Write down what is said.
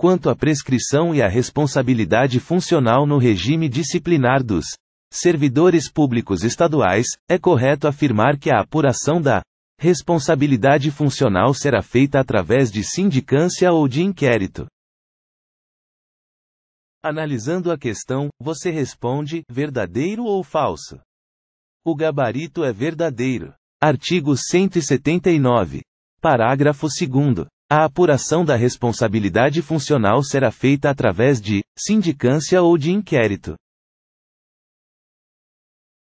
quanto à prescrição e à responsabilidade funcional no regime disciplinar dos servidores públicos estaduais, é correto afirmar que a apuração da responsabilidade funcional será feita através de sindicância ou de inquérito. Analisando a questão, você responde: verdadeiro ou falso? O gabarito é verdadeiro. Artigo 179. Parágrafo 2. A apuração da responsabilidade funcional será feita através de sindicância ou de inquérito.